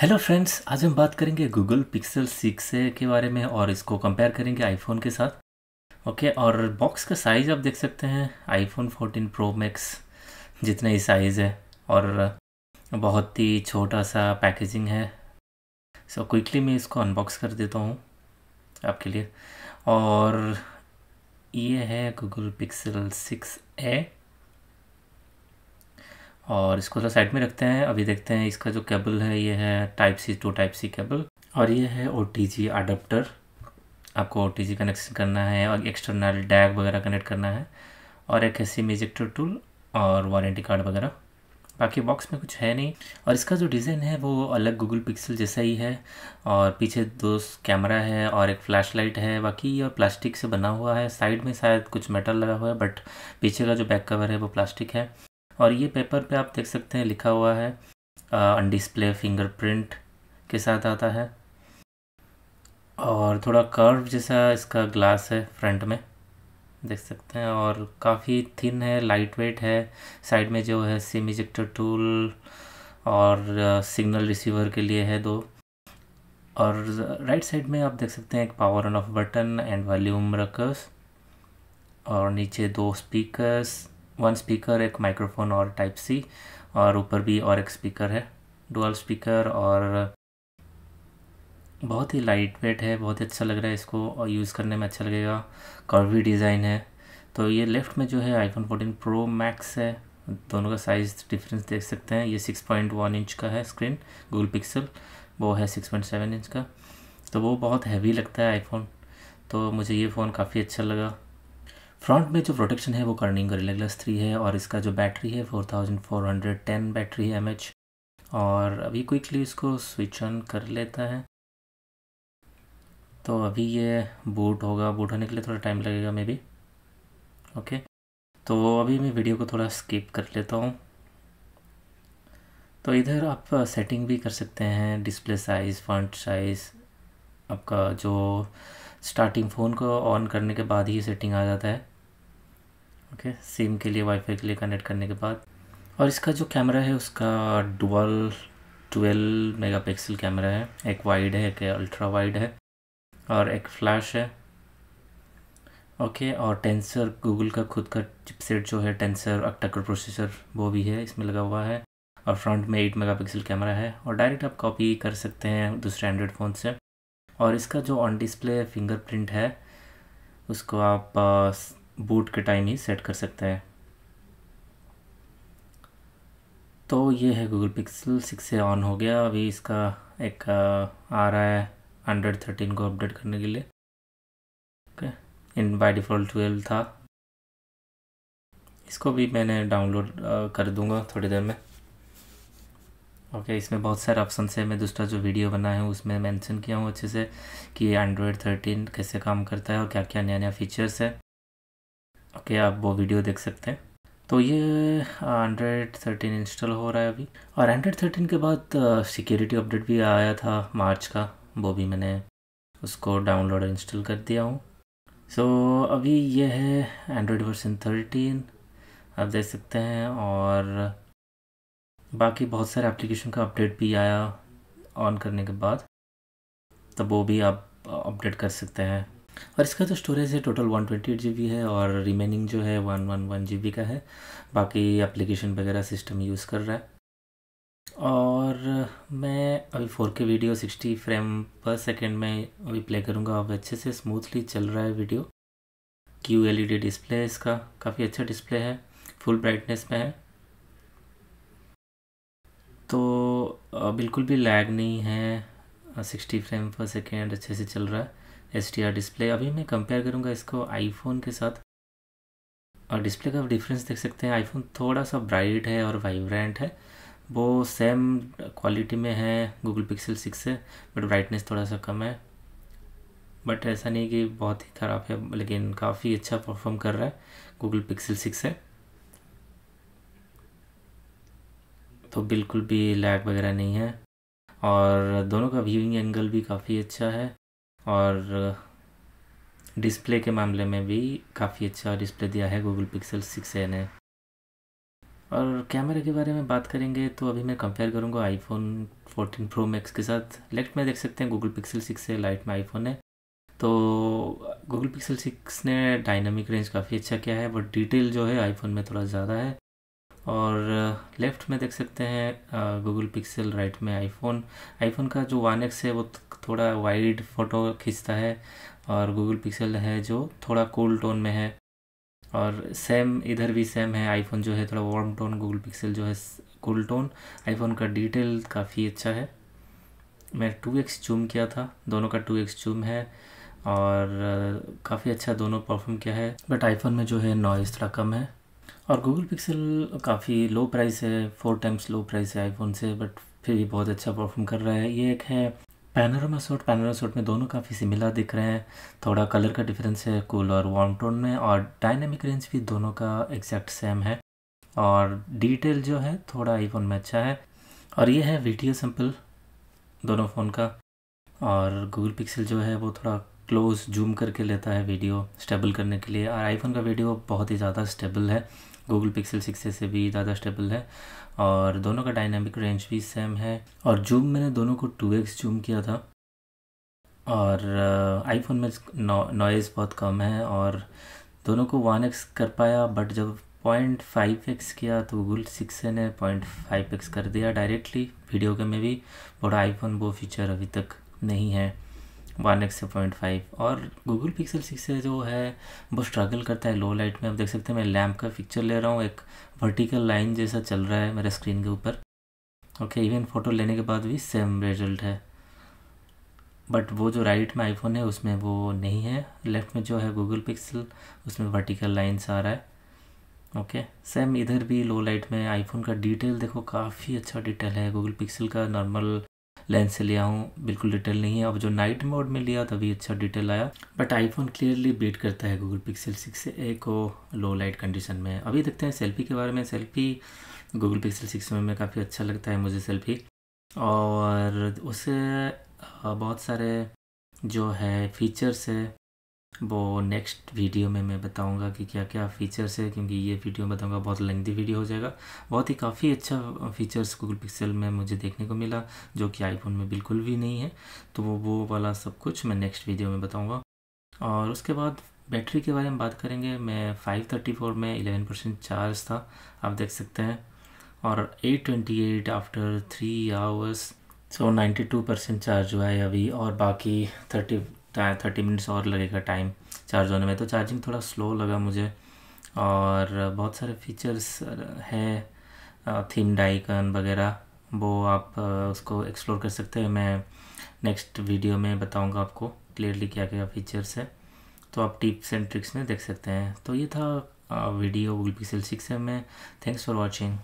hello friends आज हम बात करेंगे गूगल पिक्सल सिक्स के बारे में और इसको कंपेयर करेंगे आईफोन के साथ ओके और बॉक्स का साइज़ आप देख सकते हैं आईफोन 14 प्रो मैक्स जितना ही साइज़ है और बहुत ही छोटा सा पैकेजिंग है सो so, क्विकली मैं इसको अनबॉक्स कर देता हूँ आपके लिए और ये है गूगल पिक्सल सिक्स ए और इसको थोड़ा साइड में रखते हैं अभी देखते हैं इसका जो केबल है ये है type C to type C cable और ये है ओ टी जी अडाप्टर आपको ओ टी जी कनेक्शन करना है और एक्सटर्नल डैग वगैरह कनेक्ट करना है और एक है सिम इजेक्टर टूल और वारंटी कार्ड वगैरह बाकी बॉक्स में कुछ है नहीं और इसका जो डिज़ाइन है वो अलग गूगल पिक्सल जैसा ही है और पीछे दो कैमरा है और एक फ्लैश लाइट है बाकी ये प्लास्टिक से बना हुआ है साइड में शायद कुछ मेटल लगा हुआ है बट पीछे का जो बैक कवर है वो प्लास्टिक है और ये पेपर पे आप देख सकते हैं लिखा हुआ है अनडिस्प्ले फिंगरप्रिंट के साथ आता है और थोड़ा कर्व जैसा इसका ग्लास है फ्रंट में देख सकते हैं और काफ़ी थिन है लाइट वेट है साइड में जो है सिम इजेक्टर टूल और सिग्नल रिसीवर के लिए है दो और राइट साइड में आप देख सकते हैं एक power on off button and volume rockers और नीचे दो स्पीकर्स वन स्पीकर एक माइक्रोफोन और टाइप सी और ऊपर भी और एक स्पीकर है डुअल स्पीकर और बहुत ही लाइट वेट है बहुत ही अच्छा लग रहा है इसको और यूज़ करने में अच्छा लगेगा कर्वी डिज़ाइन है तो ये लेफ़्ट में जो है आईफोन फोर्टीन प्रो मैक्स है दोनों का साइज़ डिफरेंस देख सकते हैं ये 6.1 इंच का है स्क्रीन गूगल पिक्सल वो है 6.7 इंच का तो वो बहुत हैवी लगता है आईफोन तो मुझे ये फ़ोन काफ़ी अच्छा लगा फ्रंट में जो प्रोटेक्शन है वो कर्निंग गोरिल्ला ग्लास थ्री है और इसका जो बैटरी है four thousand four hundred ten battery है एम और अभी क्विकली इसको स्विच ऑन कर लेता है तो अभी ये बूट होगा बूट होने के लिए थोड़ा टाइम लगेगा मे बी ओके तो अभी मैं वीडियो को थोड़ा स्किप कर लेता हूँ तो इधर आप सेटिंग भी कर सकते हैं डिस्प्ले साइज़ फ्रंट साइज़ आपका जो स्टार्टिंग फ़ोन को ऑन करने के बाद ही सेटिंग आ जाता है ओके सिम के लिए वाईफाई के लिए कनेक्ट करने के बाद और इसका जो कैमरा है उसका डुअल 12 मेगापिक्सल कैमरा है एक वाइड है एक अल्ट्रा वाइड है और एक फ्लैश है ओके और टेंसर गूगल का खुद का चिपसेट जो है टेंसर अक्टाकर प्रोसेसर वो भी है इसमें लगा हुआ है और फ्रंट में एट मेगापिक्सल कैमरा है और डायरेक्ट आप कॉपी कर सकते हैं दूसरे एंड्रॉयड फ़ोन से और इसका जो ऑन डिस्प्ले फिंगरप्रिंट है उसको आप बूट के टाइम ही सेट कर सकता है तो ये है गूगल पिक्सल सिक्स से ऑन हो गया अभी इसका एक आ रहा है हंड्रेड थर्टीन को अपडेट करने के लिए okay in by default twelve था इसको भी मैंने डाउनलोड कर दूंगा थोड़ी देर में ओके इसमें बहुत सारे ऑप्शन है मैं दूसरा जो वीडियो बना है उसमें मेंशन किया हूँ अच्छे से कि एंड्रॉयड थर्टीन कैसे काम करता है और क्या क्या नया नया फीचर्स है ओके okay, आप वो वीडियो देख सकते हैं तो ये एंड्रॉयड थर्टीन इंस्टॉल हो रहा है अभी और हंड्रेड थर्टीन के बाद सिक्योरिटी अपडेट भी आया था मार्च का वो भी मैंने उसको डाउनलोड और इंस्टॉल कर दिया हूँ सो so, अभी ये है एंड्रॉयड वर्सन थर्टीन आप देख सकते हैं और बाकी बहुत सारे एप्लीकेशन का अपडेट भी आया ऑन करने के बाद तब वो भी आप अपडेट कर सकते हैं और इसका जो तो स्टोरेज है total one twenty eight G B है और रिमेनिंग जो है one one one G B का है बाकी एप्लीकेशन वगैरह सिस्टम यूज़ कर रहा है और मैं अभी four K video sixty frame per second में अभी प्ले करूँगा अब अच्छे से स्मूथली चल रहा है video Q L E D display है इसका काफ़ी अच्छा डिस्प्ले है फुल ब्राइटनेस में है तो बिल्कुल भी लैग नहीं है सिक्सटी फ्रेम पर सेकेंड अच्छे से चल रहा है एस डिस्प्ले अभी मैं कंपेयर करूँगा इसको आईफोन के साथ और डिस्प्ले का डिफरेंस देख सकते हैं आईफोन थोड़ा सा ब्राइट है और वाइब्रेंट है वो सेम क्वालिटी में है गूगल पिक्सल सिक्स से बट ब्राइटनेस थोड़ा सा कम है बट ऐसा नहीं कि बहुत ही ख़राब है लेकिन काफ़ी अच्छा परफॉर्म कर रहा है गूगल पिक्सल सिक्स है तो बिल्कुल भी लैग वगैरह नहीं है और दोनों का व्यूइंग एंगल भी काफ़ी अच्छा है और डिस्प्ले के मामले में भी काफ़ी अच्छा डिस्प्ले दिया है गूगल पिक्सल सिक्स ए ने और कैमरे के बारे में बात करेंगे तो अभी मैं कंपेयर करूंगा आईफोन 14 प्रो मैक्स के साथ लेफ्ट में देख सकते हैं गूगल पिक्सल सिक्स है लाइट में आईफोन है तो गूगल पिक्सल सिक्स ने डायनामिक रेंज काफ़ी अच्छा किया है बट डिटेल जो है आईफोन में थोड़ा ज़्यादा है और लेफ्ट में देख सकते हैं गूगल पिक्सल राइट में आईफोन आईफोन का जो वन एक्स है वो थोड़ा वाइड फ़ोटो खींचता है और गूगल पिक्सल है जो थोड़ा कूल टोन में है और सेम इधर भी सेम है आईफोन जो है थोड़ा वार्म टोन गूगल पिक्सल जो है कूल टोन आईफोन का डिटेल काफ़ी अच्छा है मैं टू एक्स जूम किया था दोनों का टू एक्स चूम है और काफ़ी अच्छा दोनों परफॉर्म किया है बट आईफोन में जो है नॉइज़ थोड़ा कम है और गूगल पिक्सल काफ़ी लो प्राइस है फोर टाइम्स लो प्राइस है आईफोन से बट फिर भी बहुत अच्छा परफॉर्म कर रहा है ये एक है पैनोरमा सूट पैनोरमा सूट में दोनों काफ़ी सिमिलर दिख रहे हैं थोड़ा कलर का डिफरेंस है कूल और वार्म टोन में और डायनेमिक रेंज भी दोनों का एग्जैक्ट सेम है और डिटेल जो है थोड़ा आईफोन में अच्छा है और ये है वीडियो सैम्पल दोनों फ़ोन का और गूगल पिक्सल जो है वो थोड़ा क्लोज जूम करके लेता है वीडियो स्टेबल करने के लिए और आईफोन का वीडियो बहुत ही ज़्यादा स्टेबल है गूगल पिक्सल सिक्स से भी ज़्यादा स्टेबल है और दोनों का डायनामिक रेंज भी सेम है और जूम मैंने दोनों को टू एक्स जूम किया था और आईफोन uh, में नॉइज़ बहुत कम है और दोनों को वन एक्स कर पाया बट जब पॉइंट फाइव एक्स किया तो गूगल सिक्स ने पॉइंट फाइव एक्स कर दिया डायरेक्टली वीडियो के में भी बट आईफोन वो फीचर अभी तक नहीं है वन एक्स पॉइंट फाइव और गूगल पिक्सल सिक्स से जो है वो स्ट्रगल करता है लो लाइट में आप देख सकते हैं मैं लैम्प का पिक्चर ले रहा हूँ एक वर्टिकल लाइन जैसा चल रहा है मेरे स्क्रीन के ऊपर ओके इवन फ़ोटो लेने के बाद भी सेम रिजल्ट है बट वो जो राइट में आईफोन है उसमें वो नहीं है लेफ़्ट में जो है गूगल पिक्सल उसमें वर्टिकल लाइन्स आ रहा है ओके सेम इधर भी लो लाइट में आईफोन का डिटेल देखो काफ़ी अच्छा डिटेल है गूगल पिक्सल का नॉर्मल लेंस से लिया हूँ बिल्कुल डिटेल नहीं है अब जो नाइट मोड में लिया तभी अच्छा डिटेल आया बट आईफोन क्लियरली बीट करता है गूगल पिक्सल सिक्स ए को लो लाइट कंडीशन में अभी देखते हैं सेल्फी के बारे में सेल्फी गूगल पिक्सल सिक्स में काफ़ी अच्छा लगता है मुझे सेल्फी और उसे बहुत सारे जो है फीचर्स है वो नेक्स्ट वीडियो में मैं बताऊंगा कि क्या क्या फ़ीचर्स है क्योंकि ये वीडियो में बताऊंगा बहुत लेंदी वीडियो हो जाएगा बहुत ही काफ़ी अच्छा फीचर्स गूगल पिक्सल में मुझे देखने को मिला जो कि आईफोन में बिल्कुल भी नहीं है तो वो वो वाला सब कुछ मैं नेक्स्ट वीडियो में बताऊँगा और उसके बाद बैटरी के बारे में बात करेंगे मैं फोर में एलेवन परसेंट चार्ज था आप देख सकते हैं और 828 after three hours so 92 percent charge हुआ है अभी और बाकी थर्टी थर्टी मिनट्स और लगेगा टाइम चार्ज होने में तो चार्जिंग थोड़ा स्लो लगा मुझे और बहुत सारे फीचर्स है थीम डाइकन वगैरह वो आप उसको एक्सप्लोर कर सकते हैं मैं नेक्स्ट वीडियो में बताऊंगा आपको क्लियरली क्या क्या फीचर्स है तो आप टिप्स एंड ट्रिक्स में देख सकते हैं तो ये था वीडियो गूगल पिक्सल सिक्स है मैं थैंक्स फॉर वॉचिंग